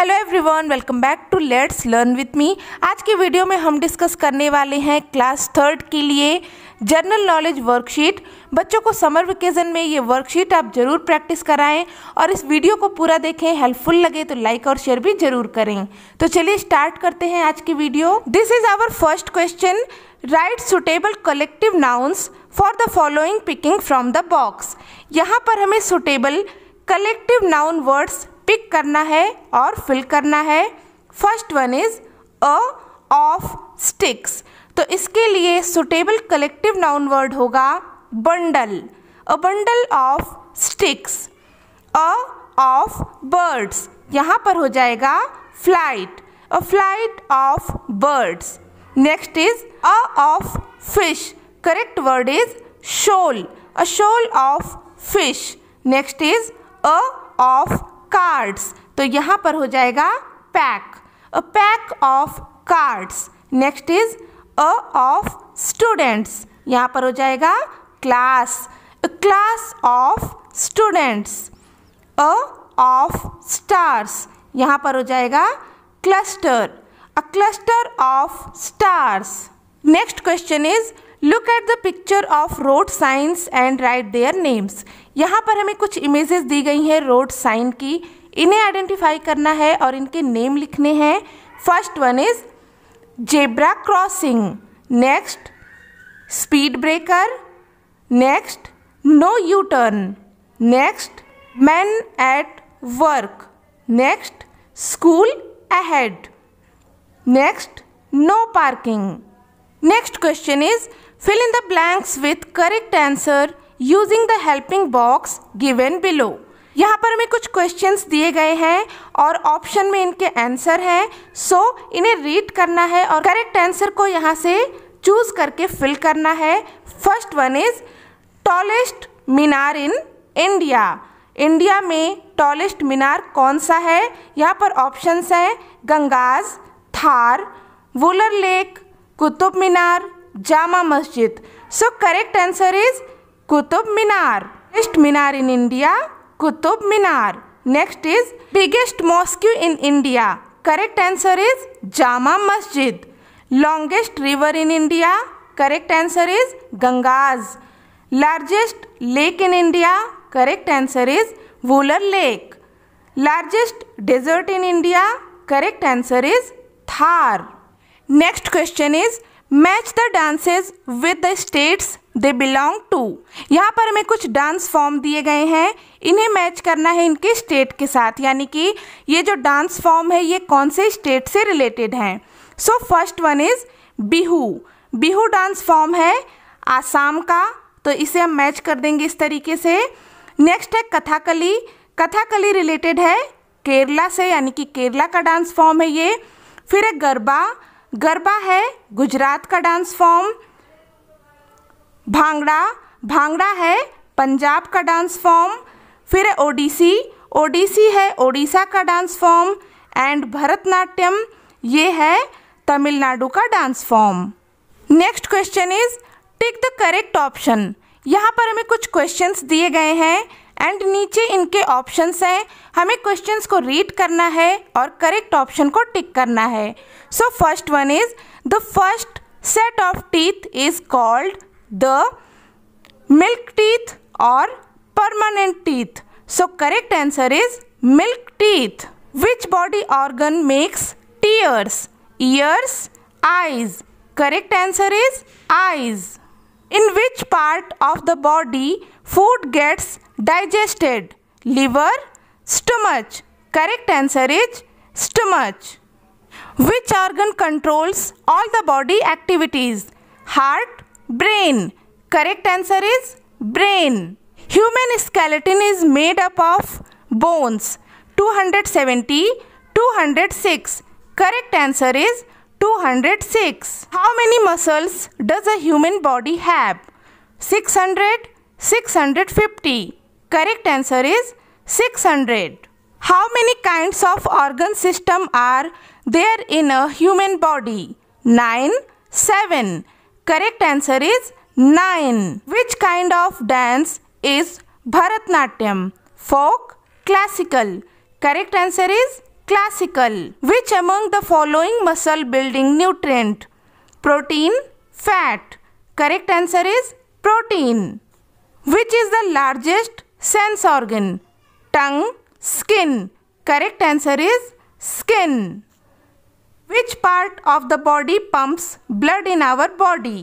Hello everyone welcome back to let's learn with me आज की video में हम डिस्कस करने वाले हैं क्लास थर्ड के लिए जनरल नॉलेज वर्कशीट बच्चों को समर वेकेशन में ये वर्कशीट आप ज़रूर प्रैक्टिस कराएं और इस वीडियो को पूरा देखें हेल्पफुल लगे तो लाइक और शेयर भी जरूर करें तो चलिए स्टार्ट करते हैं आज की video this is our first question write suitable collective nouns for the following picking from the box यहाँ पर हमें suitable collective noun words tick करना है और फिल करना है first one is a of sticks तो इसके लिए सुटेबल कलेक्टिव नाउन वर्ड होगा bundle a bundle of sticks a of birds यहाँ पर हो जाएगा flight a flight of birds next is a of fish correct word is shoal a shoal of fish next is a of cards तो यहाँ पर हो जाएगा pack a pack of cards next is a of students यहाँ पर हो जाएगा class a class of students a of stars यहाँ पर हो जाएगा cluster a cluster of stars next question is look at the picture of road signs and write their names यहाँ पर हमें कुछ इमेजेस दी गई हैं रोड साइन की इन्हें आइडेंटिफाई करना है और इनके नेम लिखने हैं first one is zebra crossing next speed breaker next no U turn next man at work next school ahead next no parking next question is Fill in the blanks with correct answer using the helping box given below. यहाँ पर हमें कुछ questions दिए गए हैं और option में इनके आंसर हैं सो so, इन्हें रीड करना है और करेक्ट आंसर को यहाँ से चूज करके फिल करना है first one is tallest minar in India India में टॉलेस्ट मीनार कौन सा है यहाँ पर ऑप्शंस हैं Ganges Thar Wular lake Qutub Minar Jama Masjid so correct answer is Qutub Minar best minar in India Qutub Minar next is biggest mosque in India correct answer is Jama Masjid longest river in India correct answer is Ganges largest lake in India correct answer is Wular lake largest desert in India correct answer is Thar next question is match the dances with the states they belong to यहाँ पर हमें कुछ dance form दिए गए हैं इन्हें match करना है इनके स्टेट के साथ यानी कि ये जो डांस फॉर्म है ये कौन से स्टेट से रिलेटेड हैं so first one is Bihu Bihu dance form है आसाम का तो इसे हम मैच कर देंगे इस तरीके से नेक्स्ट है कथाकली कथाकली रिलेटेड है केरला से यानी कि केरला का डांस फॉर्म है ये फिर है गरबा गरबा है गुजरात का डांस फॉर्म भांगड़ा भांगड़ा है पंजाब का डांस फॉर्म फिर ओडिसी ओडिसी है ओडिशा का डांस फॉर्म एंड भरतनाट्यम ये है तमिलनाडु का dance form next question is tick the correct option यहाँ पर हमें कुछ क्वेश्चंस दिए गए हैं एंड नीचे इनके ऑप्शंस हैं हमें क्वेश्चंस को रीड करना है और करेक्ट ऑप्शन को टिक करना है so first one is the first set of teeth is called the milk teeth और permanent teeth so correct answer is milk teeth which body organ makes tears ears eyes correct answer is eyes In which part of the body food gets digested? Liver, stomach. Correct answer is stomach. Which organ controls all the body activities? Heart, brain. Correct answer is brain. Human skeleton is made up of bones 270, 206. Correct answer is 206. How many muscles does a human body have? 600, 650. Correct answer is 600. How many kinds of organ system are there in a human body? 9, 7. Correct answer is 9. Which kind of dance is Bharatnatyam? Folk, classical. Correct answer is classical which among the following muscle building nutrient protein fat correct answer is protein which is the largest sense organ tongue skin correct answer is skin which part of the body pumps blood in our body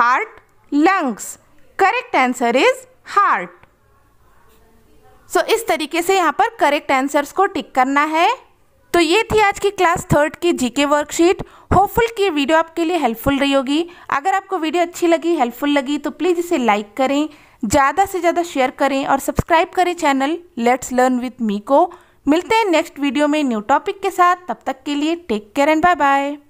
heart lungs correct answer is heart so इस तरीके से यहाँ पर correct answers को tick करना है तो ये थी आज की क्लास थर्ड की जीके वर्कशीट होपफुल की वीडियो आपके लिए हेल्पफुल रही होगी अगर आपको वीडियो अच्छी लगी हेल्पफुल लगी तो प्लीज़ इसे लाइक करें ज़्यादा से ज़्यादा शेयर करें और सब्सक्राइब करें channel let's learn with me को मिलते हैं नेक्स्ट वीडियो में न्यू टॉपिक के साथ तब तक के लिए take care and bye bye